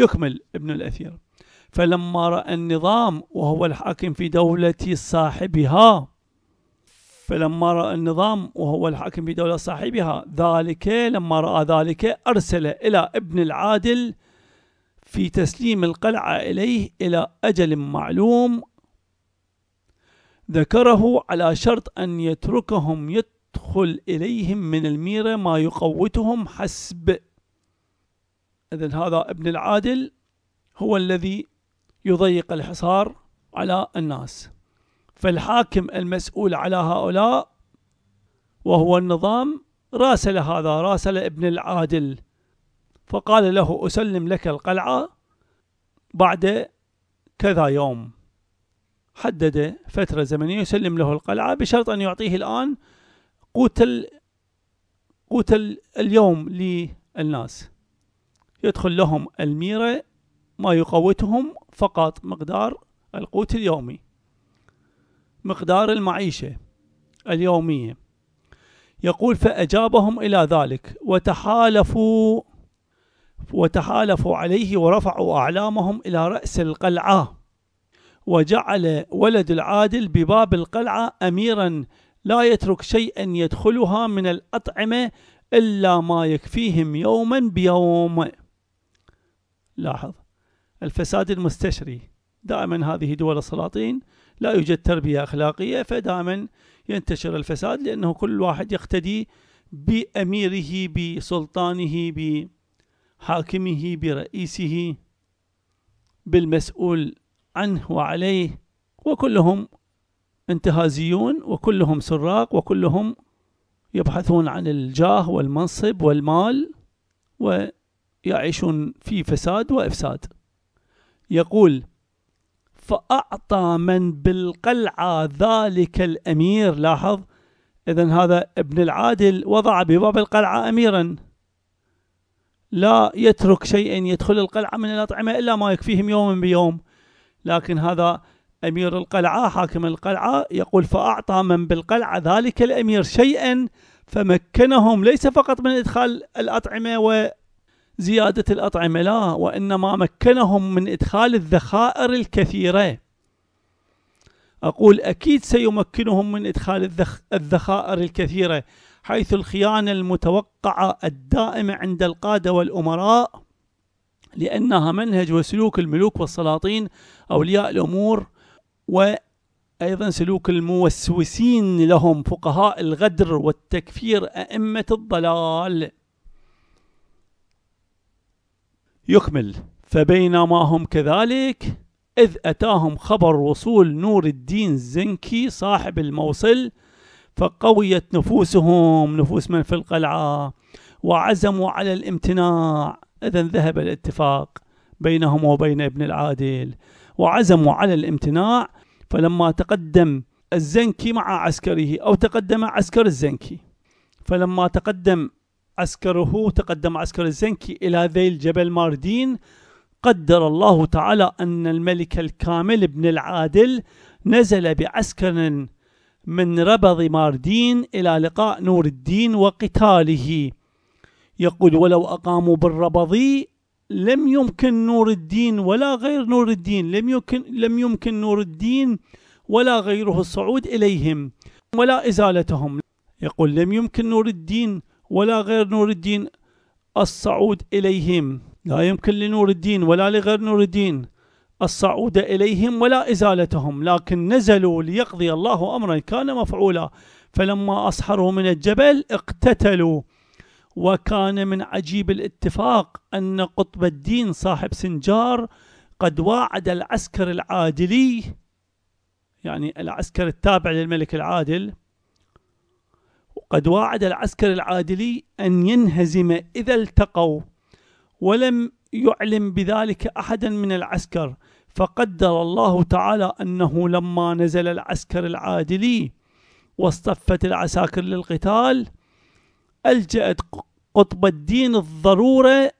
يكمل ابن الأثير فلما رأى النظام وهو الحاكم في دولة صاحبها فلما رأى النظام وهو الحاكم في دولة صاحبها ذلك لما رأى ذلك أرسل إلى ابن العادل في تسليم القلعة إليه إلى أجل معلوم ذكره على شرط أن يتركهم يدخل إليهم من الميرة ما يقوتهم حسب إذا هذا ابن العادل هو الذي يضيق الحصار على الناس فالحاكم المسؤول على هؤلاء وهو النظام راسل هذا راسل ابن العادل فقال له أسلم لك القلعة بعد كذا يوم حدد فترة زمنية يسلم له القلعة بشرط أن يعطيه الآن قوت ال... قوت ال... اليوم للناس يدخل لهم الميرة ما يقوتهم فقط مقدار القوت اليومي مقدار المعيشة اليومية يقول فأجابهم إلى ذلك وتحالفوا وتحالفوا عليه ورفعوا أعلامهم إلى رأس القلعة وجعل ولد العادل بباب القلعة أميرا لا يترك شيئا يدخلها من الأطعمة إلا ما يكفيهم يوما بيوم لاحظ الفساد المستشري دائما هذه دول السلاطين لا يوجد تربية أخلاقية فدائما ينتشر الفساد لأنه كل واحد يقتدي بأميره بسلطانه بحاكمه برئيسه بالمسؤول عنه وعليه وكلهم انتهازيون وكلهم سراق وكلهم يبحثون عن الجاه والمنصب والمال و يعيشون في فساد وإفساد يقول فأعطى من بالقلعة ذلك الأمير لاحظ إذا هذا ابن العادل وضع بباب القلعة أميرا لا يترك شيئا يدخل القلعة من الأطعمة إلا ما يكفيهم يوما بيوم لكن هذا أمير القلعة حاكم القلعة يقول فأعطى من بالقلعة ذلك الأمير شيئا فمكنهم ليس فقط من إدخال الأطعمة زيادة الأطعمة لا وإنما مكنهم من إدخال الذخائر الكثيرة أقول أكيد سيمكنهم من إدخال الذخ... الذخائر الكثيرة حيث الخيانة المتوقعة الدائمة عند القادة والأمراء لأنها منهج وسلوك الملوك والسلاطين أولياء الأمور وأيضا سلوك الموسوسين لهم فقهاء الغدر والتكفير أئمة الضلال يكمل فبينما هم كذلك إذ أتاهم خبر وصول نور الدين الزنكي صاحب الموصل فقويت نفوسهم نفوس من في القلعة وعزموا على الامتناع إذا ذهب الاتفاق بينهم وبين ابن العادل وعزموا على الامتناع فلما تقدم الزنكي مع عسكره أو تقدم عسكر الزنكي فلما تقدم عسكره تقدم عسكر الزنكي إلى ذيل جبل ماردين قدر الله تعالى أن الملك الكامل بن العادل نزل بعسكر من ربض ماردين إلى لقاء نور الدين وقتاله يقول ولو أقاموا بالربض لم يمكن نور الدين ولا غير نور الدين لم يمكن لم يمكن نور الدين ولا غيره الصعود إليهم ولا إزالتهم يقول لم يمكن نور الدين ولا غير نور الدين الصعود إليهم لا يمكن لنور الدين ولا لغير نور الدين الصعود إليهم ولا إزالتهم لكن نزلوا ليقضي الله أمرا كان مفعولا فلما أصحروا من الجبل اقتتلوا وكان من عجيب الاتفاق أن قطب الدين صاحب سنجار قد واعد العسكر العادلي يعني العسكر التابع للملك العادل قد واعد العسكر العادلي أن ينهزم إذا التقوا ولم يعلم بذلك أحدا من العسكر فقدر الله تعالى أنه لما نزل العسكر العادلي واصطفت العساكر للقتال ألجأت قطب الدين الضرورة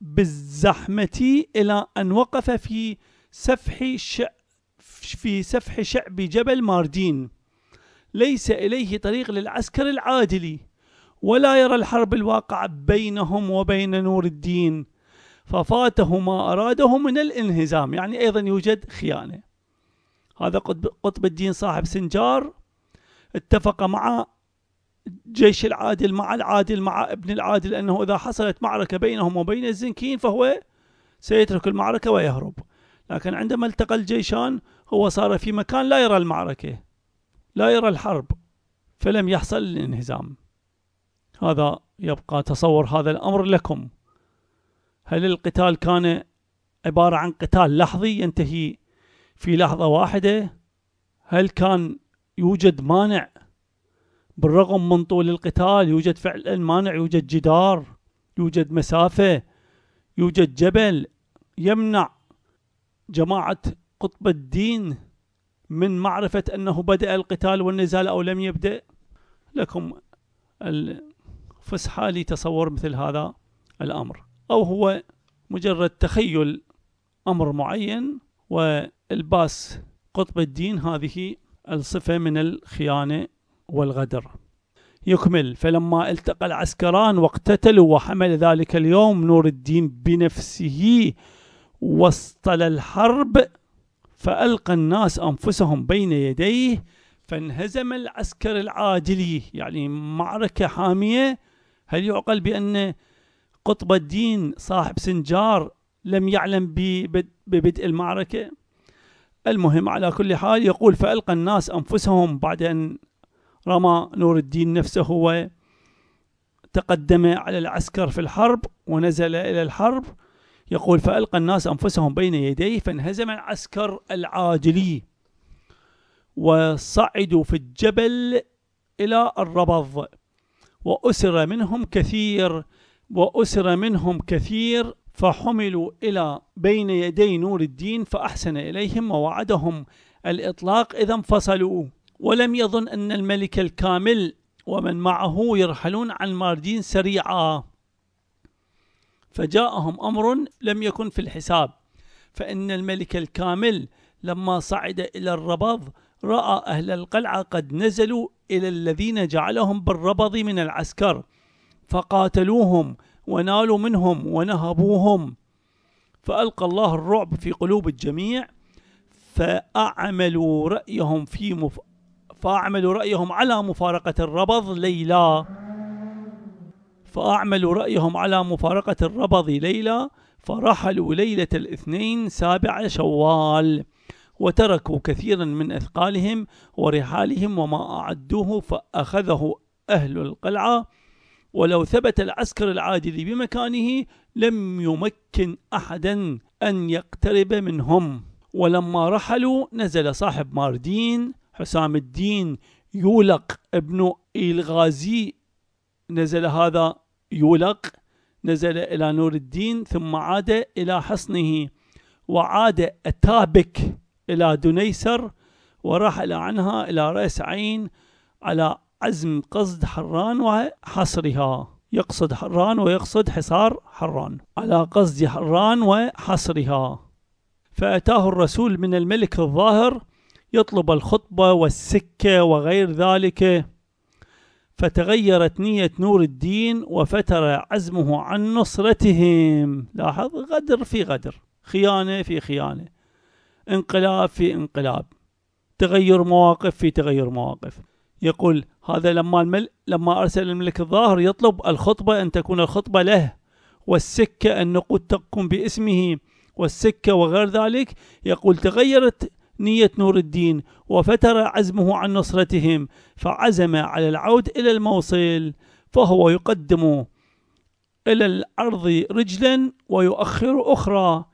بالزحمة إلى أن وقف في سفح في سفح شعب جبل ماردين ليس إليه طريق للعسكر العادلي ولا يرى الحرب الواقعة بينهم وبين نور الدين ففاته ما أراده من الانهزام يعني أيضا يوجد خيانة هذا قطب الدين صاحب سنجار اتفق مع جيش العادل مع العادل مع ابن العادل أنه إذا حصلت معركة بينهم وبين الزنكين فهو سيترك المعركة ويهرب لكن عندما التقى الجيشان هو صار في مكان لا يرى المعركة لا يرى الحرب فلم يحصل الانهزام هذا يبقى تصور هذا الأمر لكم هل القتال كان عبارة عن قتال لحظي ينتهي في لحظة واحدة هل كان يوجد مانع بالرغم من طول القتال يوجد فعلا مانع يوجد جدار يوجد مسافة يوجد جبل يمنع جماعة قطب الدين من معرفة أنه بدأ القتال والنزال أو لم يبدأ لكم الفسحة لتصور مثل هذا الأمر أو هو مجرد تخيل أمر معين والباس قطب الدين هذه الصفة من الخيانة والغدر يكمل فلما التقى العسكران واقتتلوا وحمل ذلك اليوم نور الدين بنفسه وسط الحرب فألقى الناس أنفسهم بين يديه فانهزم العسكر العاجلي يعني معركة حامية هل يعقل بأن قطب الدين صاحب سنجار لم يعلم ببدء المعركة المهم على كل حال يقول فألقى الناس أنفسهم بعد أن رمى نور الدين نفسه وتقدم على العسكر في الحرب ونزل إلى الحرب يقول فألقى الناس أنفسهم بين يديه فانهزم العسكر العاجلي وصعدوا في الجبل إلى الربض وأسر منهم كثير وأسر منهم كثير فحملوا إلى بين يدي نور الدين فأحسن إليهم ووعدهم الإطلاق إذا انفصلوا ولم يظن أن الملك الكامل ومن معه يرحلون عن ماردين سريعا فجاءهم أمر لم يكن في الحساب فإن الملك الكامل لما صعد إلى الربض رأى أهل القلعة قد نزلوا إلى الذين جعلهم بالربض من العسكر فقاتلوهم ونالوا منهم ونهبوهم فألقى الله الرعب في قلوب الجميع فأعملوا رأيهم في مف... فأعملوا رأيهم على مفارقة الربض ليلا فأعملوا رأيهم على مفارقة الربض ليلى فرحلوا ليلة الاثنين سابع شوال وتركوا كثيرا من أثقالهم ورحالهم وما أعدوه فأخذه أهل القلعة ولو ثبت العسكر العادل بمكانه لم يمكن أحدا أن يقترب منهم ولما رحلوا نزل صاحب ماردين حسام الدين يولق ابن الغازي نزل هذا يولق نزل إلى نور الدين ثم عاد إلى حصنه وعاد أتابك إلى دنيسر ورحل عنها إلى رأس عين على عزم قصد حران وحصرها يقصد حران ويقصد حصار حران على قصد حران وحصرها فأتاه الرسول من الملك الظاهر يطلب الخطبة والسكة وغير ذلك فتغيرت نية نور الدين وفتر عزمه عن نصرتهم لاحظ غدر في غدر خيانة في خيانة انقلاب في انقلاب تغير مواقف في تغير مواقف يقول هذا لما المل لما أرسل الملك الظاهر يطلب الخطبة أن تكون الخطبة له والسكة أن نقود تقوم باسمه والسكة وغير ذلك يقول تغيرت نية نور الدين وفتر عزمه عن نصرتهم فعزم على العود إلى الموصل فهو يقدم إلى الأرض رجلا ويؤخر أخرى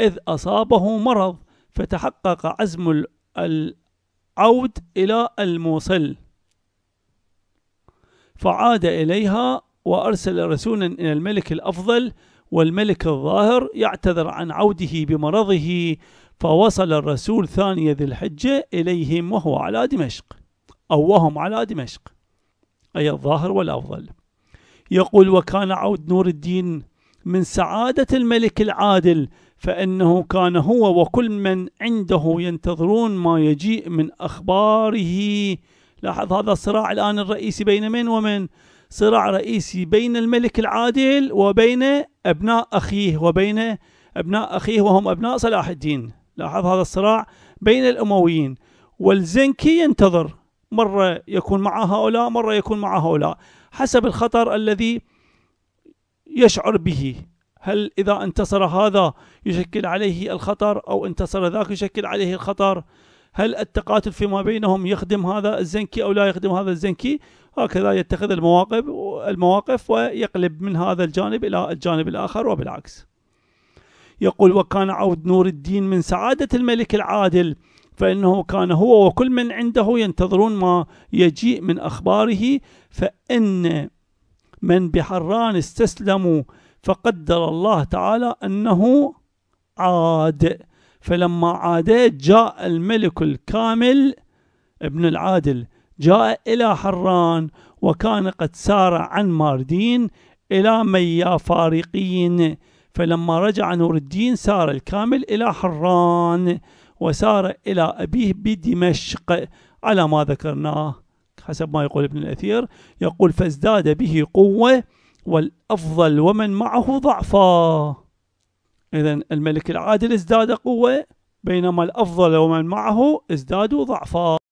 إذ أصابه مرض فتحقق عزم العود إلى الموصل فعاد إليها وأرسل رسولا إلى الملك الأفضل والملك الظاهر يعتذر عن عوده بمرضه فوصل الرسول ثاني ذي الحجة إليهم وهو على دمشق أو وهم على دمشق أي الظاهر والأفضل يقول وكان عود نور الدين من سعادة الملك العادل فإنه كان هو وكل من عنده ينتظرون ما يجيء من أخباره لاحظ هذا الصراع الآن الرئيسي بين من ومن صراع رئيسي بين الملك العادل وبين أبناء أخيه وبين أبناء أخيه وهم أبناء صلاح الدين لاحظ هذا الصراع بين الأمويين والزنكي ينتظر مرة يكون مع هؤلاء مرة يكون مع هؤلاء حسب الخطر الذي يشعر به هل إذا انتصر هذا يشكل عليه الخطر أو انتصر ذاك يشكل عليه الخطر هل التقاتل فيما بينهم يخدم هذا الزنكي أو لا يخدم هذا الزنكي هكذا يتخذ المواقف المواقف ويقلب من هذا الجانب إلى الجانب الآخر وبالعكس يقول وكان عود نور الدين من سعادة الملك العادل فإنه كان هو وكل من عنده ينتظرون ما يجيء من أخباره فإن من بحران استسلموا فقدر الله تعالى أنه عاد فلما عاد جاء الملك الكامل ابن العادل جاء إلى حران وكان قد سار عن ماردين إلى ميا فارقين فلما رجع نور الدين سار الكامل إلى حران وسار إلى أبيه بدمشق على ما ذكرناه حسب ما يقول ابن الأثير يقول فازداد به قوة والأفضل ومن معه ضعفا إذا الملك العادل ازداد قوة بينما الأفضل ومن معه ازدادوا ضعفا